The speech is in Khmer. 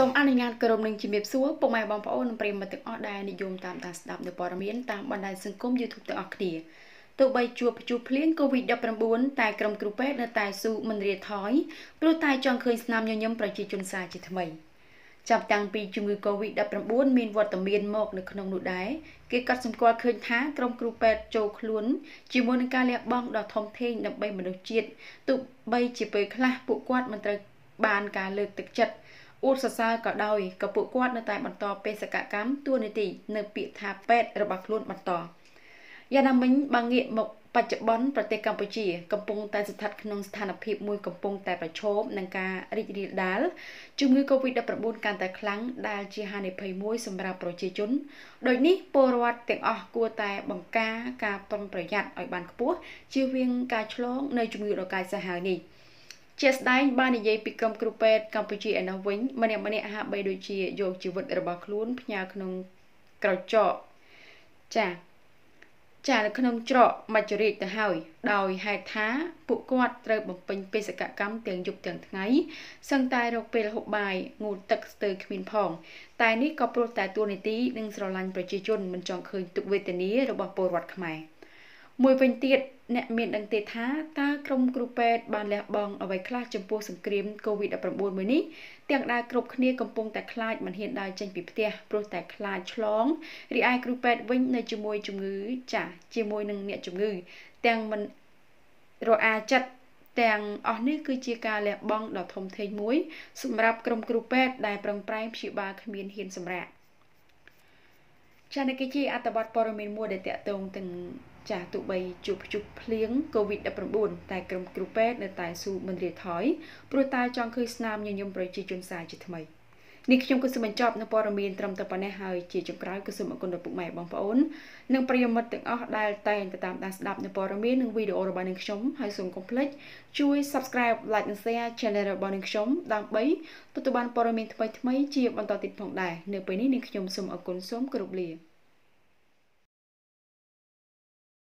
សូមអនុញ្ញាតក្រុមនឹងជំរាបសួរពុកម៉ែបងប្អូននិងប្រិយមិត្តទាំងអស់ដែលនិយមតាមដានស្ដាប់នៅព័ត៌មាន តាមបណ្ដាញសង្គម YouTube ទាំងអស់គ្នាទោះបីជួបប្រជុំភ្លៀង COVID-19 តែក្រុមគ្រូពេទ្យនៅតែស៊ូមិនរាថយព្រោះតែចង់ឃើញស្នាមញញឹមប្រជាជនសាជាថ្មីចាប់តាំងពីជំងឺ COVID-19 មានវត្តមានមកនៅក្នុងនោះដែរគេក៏សម្គាល់ឃើញថាក្រុមគ្រូពេទ្យចូលខ្លួនជាមួយនឹងការលះបង់ដ៏ធំធេងដើម្បីមនុស្សជាតិទោះបីជាពេលខ្លះពួកគាត់មិនត្រូវបាន ការលើកទឹកចិត្តអួតសរសើរក៏ដោយក៏ពួកគាត់នៅតែបន្តបេសកកម្មទួលនីតិនៅពាក្យថាពេទ្យរបស់ខ្លួនបន្តយ៉ាងណាមិញបើងាកមកបច្ចុប្បន្នប្រទេសកម្ពុជា កំពុងតែស្ថិតក្នុងស្ថានភាពមួយកំពុងតែប្រឈមនឹងការរីករាលដាលជំងឺ Covid-19 កាន់តែខ្លាំងដែលជាហានិភ័យមួយសម្រាប់ប្រជាជន ដូចនេះពលរដ្ឋទាំងអស់គួរតែបង្ការការប្រុងប្រយ័ត្នឲ្យបានខ្ពស់ជៀសវាងការឆ្លងនៃជំងឺរកាយសាហាវនេះ។ជាស្ដែងបាននិយាយពីក្រុមគ្រូពេទ្យកម្ពុជាឯណោះវិញម្នាក់ម្នាក់ហាក់បីដូចជាយកជីវិតរបស់ខ្លួនផ្ញើក្នុងក្រចកចាចានៅក្នុងច្រកមច្ចរាជទៅហើយ ដោយហេតុថាពួកគាត់ត្រូវបំពេញបេសកកម្មទាំងយប់ទាំងថ្ងៃសឹងតែរក ពេលហូបបាយងូតទឹកស្ទើរគ្មានផងតែនេះក៏ព្រោះតែទួលនីតិនិងស្រឡាញ់ប្រជាជនមិនចង់ឃើញទុកវេទនារបស់ពលរដ្ឋខ្មែរ។មួយវិញទៀតអ្នកមានដឹងទេថាតើក្រុមគ្រូពេទ្យបានលះបង់អ្វីខ្លះចំពោះសង្គ្រាម COVID-19 មួយនេះទាំងដែលគ្រប់គ្នាកំពុងតែខ្លាចមិនហ៊ានដើរចេញពីផ្ទះព្រោះតែខ្លាចឆ្លងរីឯគ្រូពេទ្យវិញនៅជាមួយជំងឺ ចាស់ជាមួយនឹងអ្នកជំងឺ ទាំងមិនរអាចិត្តទាំងអស់នេះគឺជាការលះបង់ដ៏ធំធេងមួយ សម្រាប់ក្រុមគ្រូពេទ្យដែលប្រឹងប្រែងព្យាបាលគ្មានហ៊ានសម្រាកចា៎នេះគឺជាអត្ថបទព័ត៌មានមួយដែលតកតងទាំងចាស់ទូបីជួបភ្ជុះភ្លៀង COVID-19 តែក្រុមគ្រូពេទ្យនៅតែស៊ូមិនរាថយព្រោះតែចង់ឃើញស្នាមញញឹមប្រជាជនសាជាថ្មីនេះខ្ញុំក៏សូមបញ្ចប់នៅព័ត៌មានត្រឹមតែប៉ុណ្ណេះហើយជាចុងក្រោយក៏សូមអរគុណដល់ពុកម៉ែបងប្អូននិងប្រិយមិត្តទាំងអស់ដែលតែងតែតាមដានស្ដាប់នៅព័ត៌មាននិងវីដេអូរបស់នឹងខ្ញុំហើយសូមកុំភ្លេចជួយ Subscribe Like និង Share Channel របស់នឹងខ្ញុំដើម្បីទទួលបានព័ត៌មានថ្មីៗជាបន្តទៀតផងដែរនៅពេលនេះនឹងខ្ញុំសូមអរគុណសូមគោរពលា